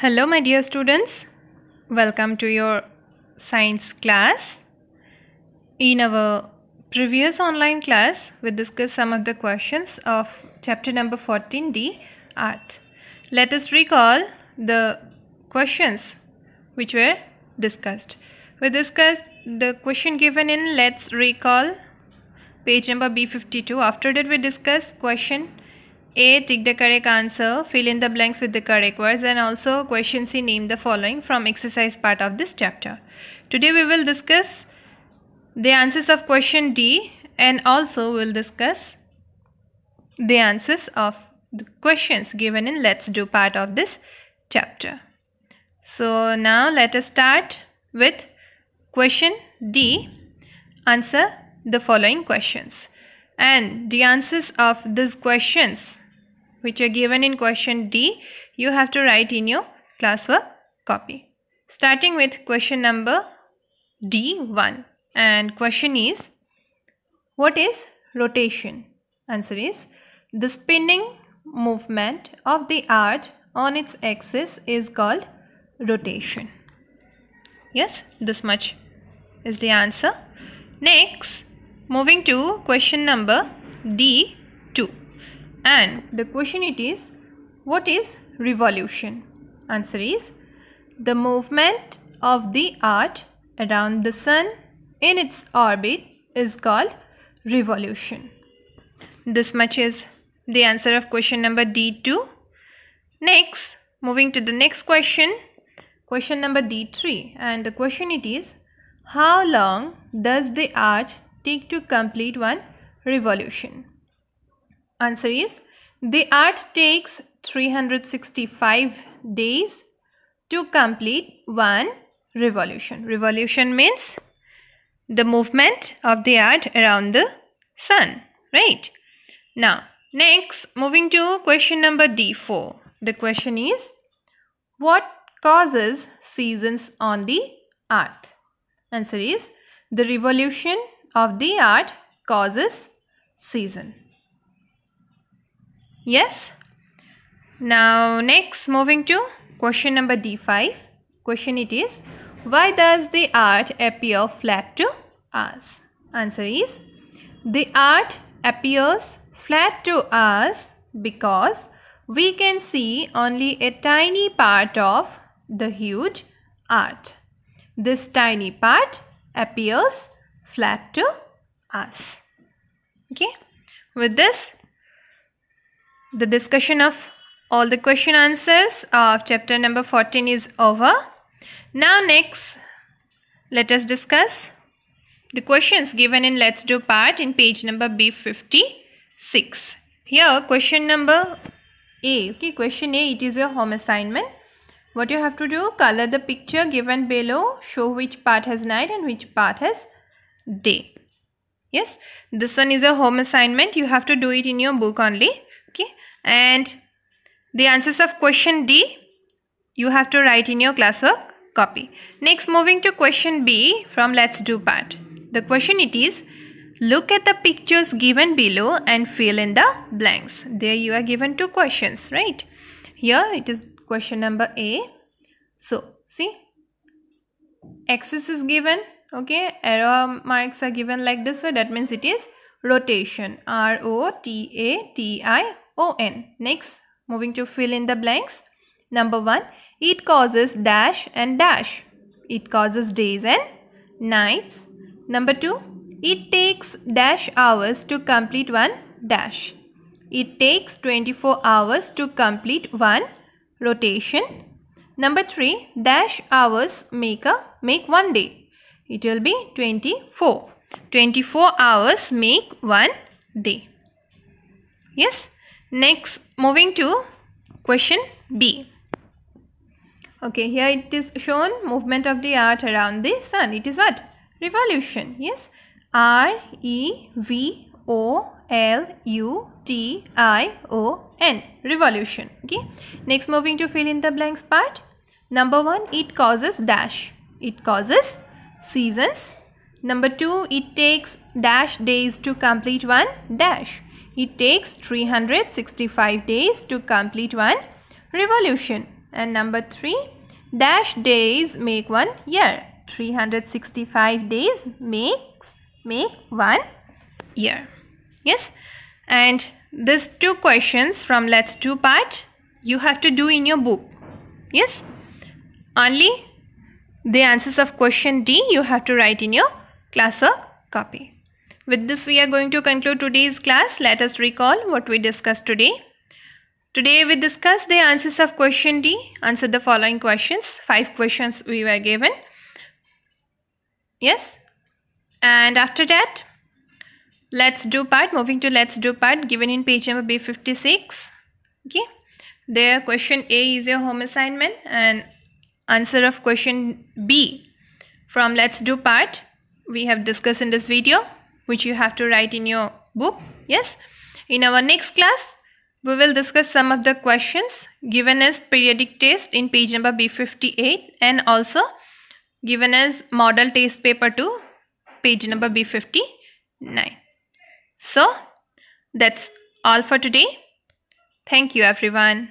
Hello my dear students, welcome to your science class. In our previous online class, we discussed some of the questions of chapter number 14D, Art. Let us recall the questions which were discussed. We discussed the question given in Let's Recall, page number B52. After that we discussed question a. Tick the correct answer, fill in the blanks with the correct words and also question C. Name the following from exercise part of this chapter. Today we will discuss the answers of question D and also we will discuss the answers of the questions given in let's do part of this chapter. So now let us start with question D. Answer the following questions. And the answers of these questions which are given in question D, you have to write in your classwork copy. Starting with question number D1 and question is what is rotation? Answer is the spinning movement of the earth on its axis is called rotation. Yes, this much is the answer. Next, moving to question number D2 and the question it is what is revolution answer is the movement of the earth around the sun in its orbit is called revolution this much is the answer of question number d2 next moving to the next question question number d3 and the question it is how long does the earth take to complete one revolution Answer is the art takes 365 days to complete one revolution. Revolution means the movement of the art around the sun, right? Now, next, moving to question number D4. The question is, what causes seasons on the earth? Answer is, the revolution of the earth causes season. Yes. Now next moving to question number D5. Question it is why does the art appear flat to us? Answer is the art appears flat to us because we can see only a tiny part of the huge art. This tiny part appears flat to us. Okay. With this, the discussion of all the question answers of chapter number 14 is over. Now next, let us discuss the questions given in Let's Do part in page number B56. Here question number A. Okay, question A, it is a home assignment. What you have to do, color the picture given below, show which part has night and which part has day. Yes, this one is a home assignment. You have to do it in your book only. Okay, and the answers of question D you have to write in your classwork copy. Next moving to question B from let's do part. The question it is look at the pictures given below and fill in the blanks. There you are given two questions right. Here it is question number A. So see axis is given okay arrow marks are given like this so that means it is rotation r o t a t i ON. Next, moving to fill in the blanks. Number 1, it causes dash and dash. It causes days and nights. Number 2, it takes dash hours to complete one dash. It takes 24 hours to complete one rotation. Number 3, dash hours make a make one day. It will be 24. 24 hours make one day. Yes. Next, moving to question B. Okay, here it is shown movement of the earth around the sun. It is what? Revolution. Yes. R E V O L U T I O N. Revolution. Okay. Next, moving to fill in the blanks part. Number one, it causes dash. It causes seasons. Number two, it takes dash days to complete one dash. It takes 365 days to complete one revolution. And number 3, dash days make one year. 365 days makes make one year. Yes. And these two questions from let's do part you have to do in your book. Yes. Only the answers of question D you have to write in your class or copy. With this we are going to conclude today's class. Let us recall what we discussed today. Today we discussed the answers of question D. Answer the following questions. Five questions we were given. Yes. And after that, let's do part. Moving to let's do part given in page number B56. Okay. There question A is a home assignment and answer of question B from let's do part we have discussed in this video which you have to write in your book yes in our next class we will discuss some of the questions given as periodic test in page number b58 and also given as model test paper 2 page number b59 so that's all for today thank you everyone